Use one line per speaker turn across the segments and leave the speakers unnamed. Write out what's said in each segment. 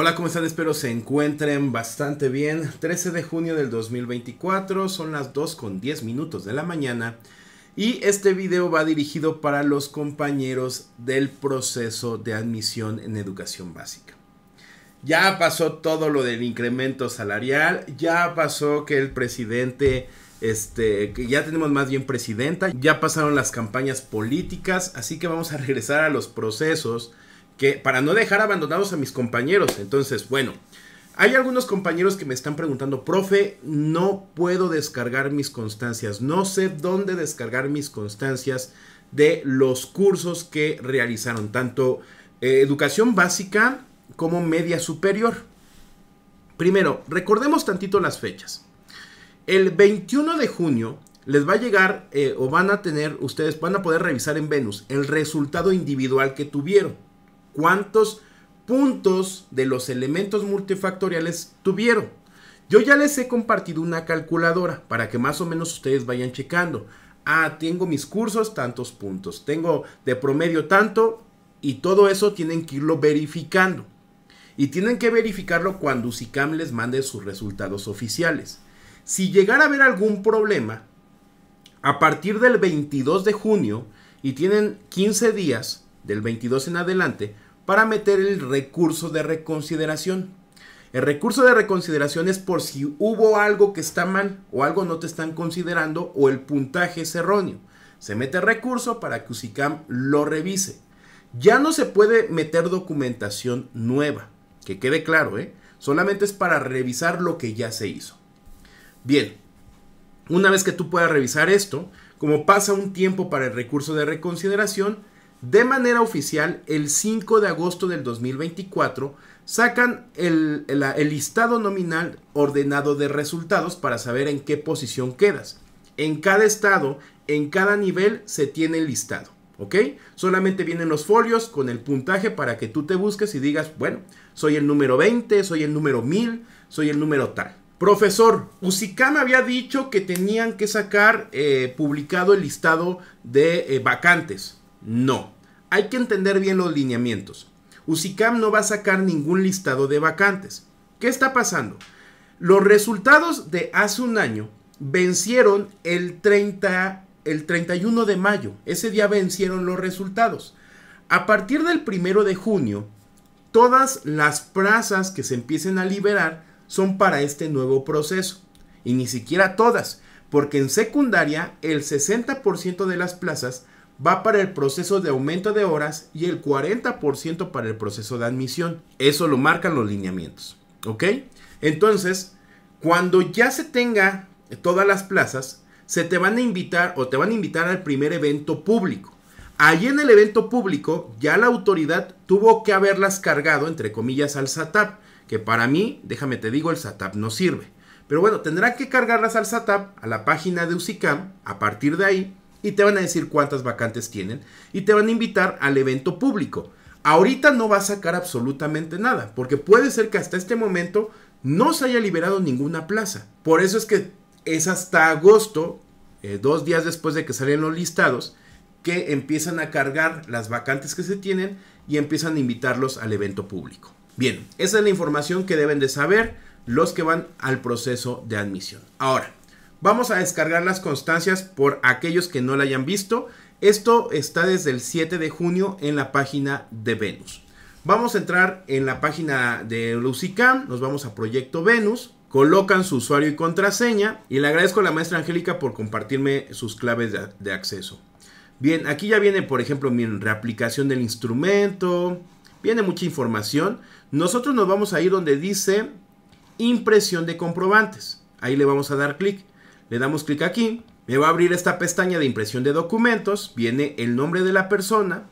Hola, ¿cómo están? Espero se encuentren bastante bien. 13 de junio del 2024, son las 2 con 10 minutos de la mañana. Y este video va dirigido para los compañeros del proceso de admisión en educación básica. Ya pasó todo lo del incremento salarial, ya pasó que el presidente, este, que ya tenemos más bien presidenta, ya pasaron las campañas políticas, así que vamos a regresar a los procesos que para no dejar abandonados a mis compañeros. Entonces, bueno, hay algunos compañeros que me están preguntando, profe, no puedo descargar mis constancias, no sé dónde descargar mis constancias de los cursos que realizaron, tanto eh, educación básica como media superior. Primero, recordemos tantito las fechas. El 21 de junio les va a llegar eh, o van a tener, ustedes van a poder revisar en Venus el resultado individual que tuvieron cuántos puntos de los elementos multifactoriales tuvieron. Yo ya les he compartido una calculadora para que más o menos ustedes vayan checando. Ah, tengo mis cursos tantos puntos, tengo de promedio tanto y todo eso tienen que irlo verificando. Y tienen que verificarlo cuando SICAM les mande sus resultados oficiales. Si llegara a haber algún problema, a partir del 22 de junio y tienen 15 días del 22 en adelante para meter el recurso de reconsideración. El recurso de reconsideración es por si hubo algo que está mal o algo no te están considerando o el puntaje es erróneo. Se mete recurso para que UCICAM lo revise. Ya no se puede meter documentación nueva, que quede claro, ¿eh? solamente es para revisar lo que ya se hizo. Bien, una vez que tú puedas revisar esto, como pasa un tiempo para el recurso de reconsideración, de manera oficial el 5 de agosto del 2024 sacan el, listado nominal ordenado de resultados para saber en qué posición quedas. En cada estado, en cada nivel se tiene el listado. ¿Ok? Solamente vienen los folios con el puntaje para que tú te busques y digas, bueno, soy el número 20, soy el número 1000, soy el número tal. Profesor, Usicam había dicho que tenían que sacar eh, publicado el listado de eh, vacantes. No, hay que entender bien los lineamientos. UCICAM no va a sacar ningún listado de vacantes. ¿Qué está pasando? Los resultados de hace un año vencieron el, el 31 de mayo. Ese día vencieron los resultados. A partir del 1 de junio, todas las plazas que se empiecen a liberar son para este nuevo proceso. Y ni siquiera todas, porque en secundaria el 60% de las plazas va para el proceso de aumento de horas y el 40% para el proceso de admisión. Eso lo marcan los lineamientos. ¿Ok? Entonces, cuando ya se tenga todas las plazas, se te van a invitar o te van a invitar al primer evento público. Allí en el evento público ya la autoridad tuvo que haberlas cargado, entre comillas, al SATAP, que para mí, déjame te digo, el SATAP no sirve. Pero bueno, tendrá que cargarlas al SATAP, a la página de UCICAM, a partir de ahí, y te van a decir cuántas vacantes tienen y te van a invitar al evento público. Ahorita no va a sacar absolutamente nada, porque puede ser que hasta este momento no se haya liberado ninguna plaza. Por eso es que es hasta agosto, eh, dos días después de que salen los listados, que empiezan a cargar las vacantes que se tienen y empiezan a invitarlos al evento público. Bien, esa es la información que deben de saber los que van al proceso de admisión. Ahora, Vamos a descargar las constancias por aquellos que no la hayan visto. Esto está desde el 7 de junio en la página de Venus. Vamos a entrar en la página de Lucicam, nos vamos a Proyecto Venus, colocan su usuario y contraseña y le agradezco a la maestra Angélica por compartirme sus claves de, de acceso. Bien, aquí ya viene, por ejemplo, mi reaplicación del instrumento, viene mucha información. Nosotros nos vamos a ir donde dice impresión de comprobantes. Ahí le vamos a dar clic. Le damos clic aquí, me va a abrir esta pestaña de impresión de documentos, viene el nombre de la persona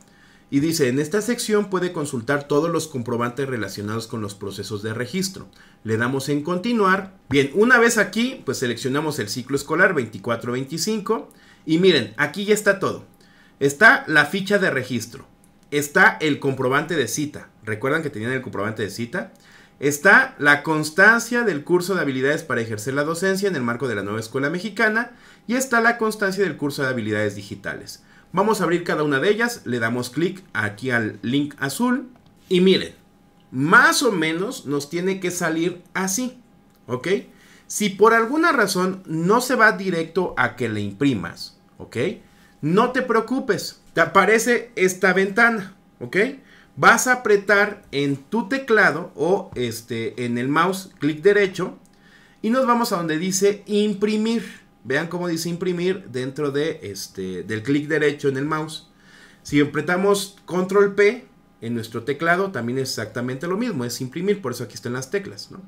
y dice, en esta sección puede consultar todos los comprobantes relacionados con los procesos de registro. Le damos en continuar. Bien, una vez aquí, pues seleccionamos el ciclo escolar 24-25 y miren, aquí ya está todo. Está la ficha de registro, está el comprobante de cita. ¿Recuerdan que tenían el comprobante de cita? está la constancia del curso de habilidades para ejercer la docencia en el marco de la nueva escuela mexicana y está la constancia del curso de habilidades digitales. Vamos a abrir cada una de ellas, le damos clic aquí al link azul y miren, más o menos nos tiene que salir así, ¿ok? Si por alguna razón no se va directo a que le imprimas, ¿ok? No te preocupes, te aparece esta ventana, ¿ok? vas a apretar en tu teclado o este, en el mouse, clic derecho, y nos vamos a donde dice imprimir. Vean cómo dice imprimir dentro de este, del clic derecho en el mouse. Si apretamos control P en nuestro teclado, también es exactamente lo mismo, es imprimir, por eso aquí están las teclas. ¿no?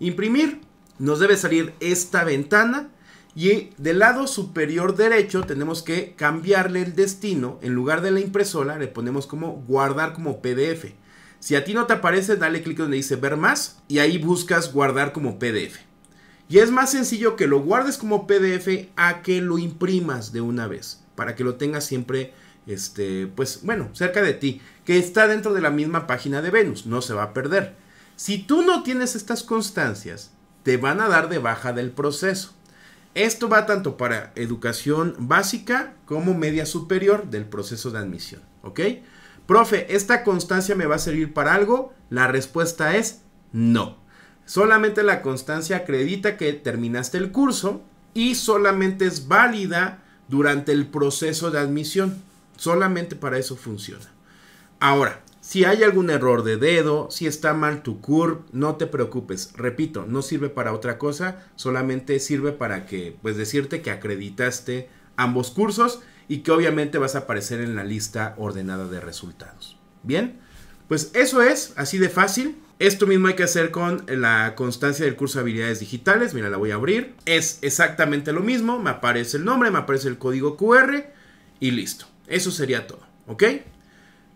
Imprimir, nos debe salir esta ventana y del lado superior derecho tenemos que cambiarle el destino. En lugar de la impresora le ponemos como guardar como PDF. Si a ti no te aparece, dale clic donde dice ver más y ahí buscas guardar como PDF. Y es más sencillo que lo guardes como PDF a que lo imprimas de una vez. Para que lo tengas siempre, este, pues bueno, cerca de ti. Que está dentro de la misma página de Venus. No se va a perder. Si tú no tienes estas constancias, te van a dar de baja del proceso. Esto va tanto para educación básica como media superior del proceso de admisión, ¿ok? Profe, ¿esta constancia me va a servir para algo? La respuesta es no. Solamente la constancia acredita que terminaste el curso y solamente es válida durante el proceso de admisión. Solamente para eso funciona. Ahora, si hay algún error de dedo, si está mal tu curve, no te preocupes. Repito, no sirve para otra cosa, solamente sirve para que, pues decirte que acreditaste ambos cursos y que obviamente vas a aparecer en la lista ordenada de resultados. Bien, pues eso es, así de fácil. Esto mismo hay que hacer con la constancia del curso habilidades digitales. Mira, la voy a abrir. Es exactamente lo mismo. Me aparece el nombre, me aparece el código QR y listo. Eso sería todo. ¿Ok?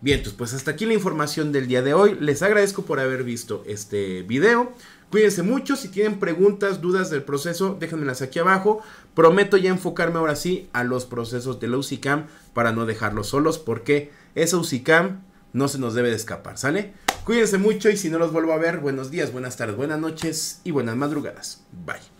Bien, pues hasta aquí la información del día de hoy. Les agradezco por haber visto este video. Cuídense mucho, si tienen preguntas, dudas del proceso, déjenmelas aquí abajo. Prometo ya enfocarme ahora sí a los procesos de la UCICAM para no dejarlos solos porque esa UCICAM no se nos debe de escapar, ¿sale? Cuídense mucho y si no los vuelvo a ver, buenos días, buenas tardes, buenas noches y buenas madrugadas. Bye.